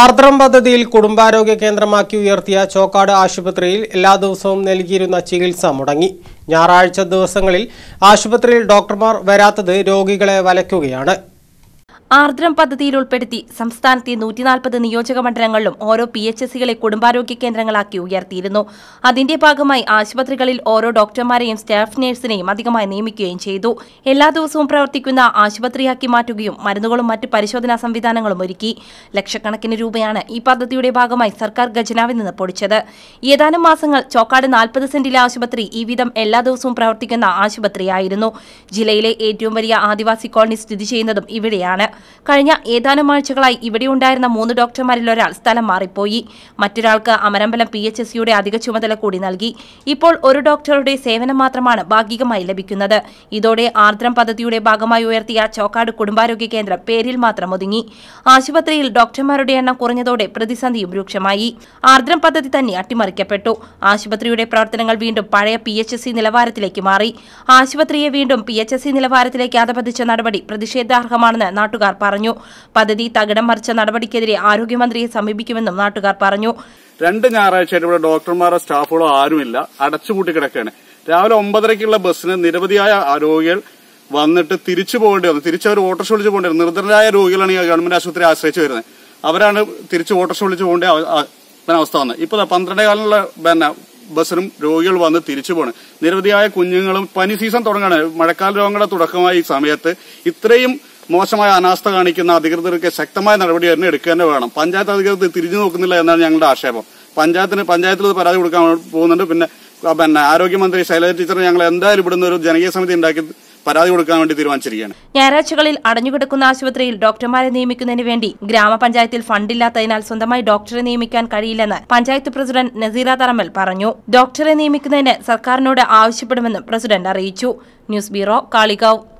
ആർദ്രം പദ്ധതിയിൽ കുടുംബാരോഗ്യ കേന്ദ്രമാക്കി ഉയർത്തിയ ചോക്കാട് ആശുപത്രിയിൽ എല്ലാ ദിവസവും നൽകിയിരുന്ന ചികിത്സ മുടങ്ങി ഞായറാഴ്ച ദിവസങ്ങളിൽ ആശുപത്രിയിൽ ഡോക്ടർമാർ വരാത്തത് രോഗികളെ വലയ്ക്കുകയാണ് ആർദ്രം പദ്ധതിയിൽ ഉൾപ്പെടുത്തി സംസ്ഥാനത്തെ നൂറ്റിനാൽപ്പത് നിയോജക മണ്ഡലങ്ങളിലും ഓരോ പി എച്ച് എസികളെ കുടുംബാരോഗ്യ കേന്ദ്രങ്ങളാക്കി ഉയർത്തിയിരുന്നു അതിന്റെ ഭാഗമായി ആശുപത്രികളിൽ ഓരോ ഡോക്ടർമാരെയും സ്റ്റാഫ് നഴ്സിനെയും അധികമായി നിയമിക്കുകയും ചെയ്തു എല്ലാ ദിവസവും പ്രവർത്തിക്കുന്ന ആശുപത്രിയാക്കി മാറ്റുകയും മരുന്നുകളും മറ്റ് പരിശോധനാ സംവിധാനങ്ങളും ഒരുക്കി ലക്ഷക്കണക്കിന് രൂപയാണ് ഈ പദ്ധതിയുടെ ഭാഗമായി സർക്കാർ ഖജനാവിൽ നിന്ന് പൊടിച്ചത് ഏതാനും മാസങ്ങൾ ചോക്കാട് നാൽപ്പത് സെന്റിലെ ആശുപത്രി ഈ വിധം എല്ലാ ദിവസവും പ്രവർത്തിക്കുന്ന ആശുപത്രിയായിരുന്നു ജില്ലയിലെ ഏറ്റവും വലിയ ആദിവാസി കോളനി സ്ഥിതി ചെയ്യുന്നതും ഇവിടെയാണ് കഴിഞ്ഞ ഏതാനും ആഴ്ചകളായി ഉണ്ടായിരുന്ന മൂന്ന് ഡോക്ടർമാരിൽ ഒരാൾ സ്ഥലം മാറിപ്പോയി മറ്റൊരാൾക്ക് അമരമ്പലം പി എച്ച് എസ് യുടെ അധിക ചുമതല കൂടി നൽകി ഇപ്പോൾ ഒരു ഡോക്ടറുടെ സേവനം മാത്രമാണ് ഭാഗികമായി ലഭിക്കുന്നത് ഇതോടെ ആർദ്രം പദ്ധതിയുടെ ഭാഗമായി ഉയർത്തിയ ചോക്കാട് കുടുംബാരോഗ്യ കേന്ദ്രം പേരിൽ മാത്രം ഒതുങ്ങി ആശുപത്രിയിൽ ഡോക്ടർമാരുടെ എണ്ണം കുറഞ്ഞതോടെ പ്രതിസന്ധിയും രൂക്ഷമായി ആർദ്രം പദ്ധതി തന്നെ അട്ടിമറിക്കപ്പെട്ടു ആശുപത്രിയുടെ പ്രവർത്തനങ്ങൾ വീണ്ടും പഴയ പി എച്ച് എസ് സി നിലവാരത്തിലേക്ക് മാറി ആശുപത്രിയെ വീണ്ടും പി എച്ച് എസ് സി നിലവാരത്തിലേക്ക് അധപതിച്ച നടപടി പ്രതിഷേധാർഹമാണെന്ന് നാട്ടുകാർ നാട്ടുകാർ പറഞ്ഞു പദ്ധതി തകിടം മറിച്ച നടപടിക്കെതിരെ ആരോഗ്യമന്ത്രിയെ സമീപിക്കുമെന്നും നാട്ടുകാർ പറഞ്ഞു രണ്ട് ഞായറാഴ്ചയായിട്ട് ഇവിടെ ഡോക്ടർമാരോ സ്റ്റാഫുകളോ ആരുമില്ല അടച്ചുപൂട്ടി കിടക്കുകയാണ് രാവിലെ ഒമ്പതരക്കുള്ള ബസ്സിന് നിരവധിയായ രോഗികൾ വന്നിട്ട് തിരിച്ചു പോകേണ്ടി വന്നു തിരിച്ച് അവർ ഓട്ടോറിക്ഷ വിളിച്ച് പോകേണ്ടി വന്നു നിർദ്ധനരായ രോഗികളാണ് ഈ ഗവൺമെന്റ് ആശുപത്രി ആശ്രയിച്ച് വരുന്നത് അവരാണ് തിരിച്ച് ഓട്ടോറിക്ഷ വിളിച്ച് പോകേണ്ട അവസ്ഥ വന്നത് ഇപ്പൊ പന്ത്രണ്ടേ കാലുള്ള പിന്നെ ബസ്സിനും രോഗികൾ വന്ന് തിരിച്ചു പോകണം നിരവധിയായ കുഞ്ഞുങ്ങളും പനി സീസൺ തുടങ്ങുകയാണ് മഴക്കാല രോഗങ്ങളുടെ തുടക്കമായ ഈ സമയത്ത് ഇത്രയും മോശമായ അനാസ്ഥ കാണിക്കുന്ന അധികൃതർക്ക് ശക്തമായ നടപടി തന്നെ എടുക്കുക തന്നെ വേണം പഞ്ചായത്ത് അധികൃതർ തിരിഞ്ഞു നോക്കുന്നില്ല എന്നാണ് ഞങ്ങളുടെ ആക്ഷേപം പഞ്ചായത്തിന് പഞ്ചായത്തിൽ പരാതി കൊടുക്കാൻ പോകുന്നുണ്ട് പിന്നെ പിന്നെ ആരോഗ്യമന്ത്രി ശൈലജ ടീച്ചർ ഞങ്ങൾ എന്തായാലും ഇവിടുന്ന് ഒരു ജനകീയ സമിതി ഉണ്ടാക്കി പരാതി കൊടുക്കാൻ വേണ്ടി തീരുമാനിച്ചിരിക്കുകയാണ് ഞായറാഴ്ചകളിൽ അടഞ്ഞുകിടക്കുന്ന ആശുപത്രിയിൽ ഡോക്ടർമാരെ നിയമിക്കുന്നതിന് വേണ്ടി ഗ്രാമപഞ്ചായത്തിൽ ഫണ്ടില്ലാത്തതിനാൽ സ്വന്തമായി ഡോക്ടറെ നിയമിക്കാൻ കഴിയില്ലെന്ന് പഞ്ചായത്ത് പ്രസിഡന്റ് നസീറ തറമൽ പറഞ്ഞു ഡോക്ടറെ നിയമിക്കുന്നതിന് സർക്കാരിനോട് ആവശ്യപ്പെടുമെന്നും പ്രസിഡന്റ് അറിയിച്ചു ന്യൂസ് ബ്യൂറോ കാളികാവ്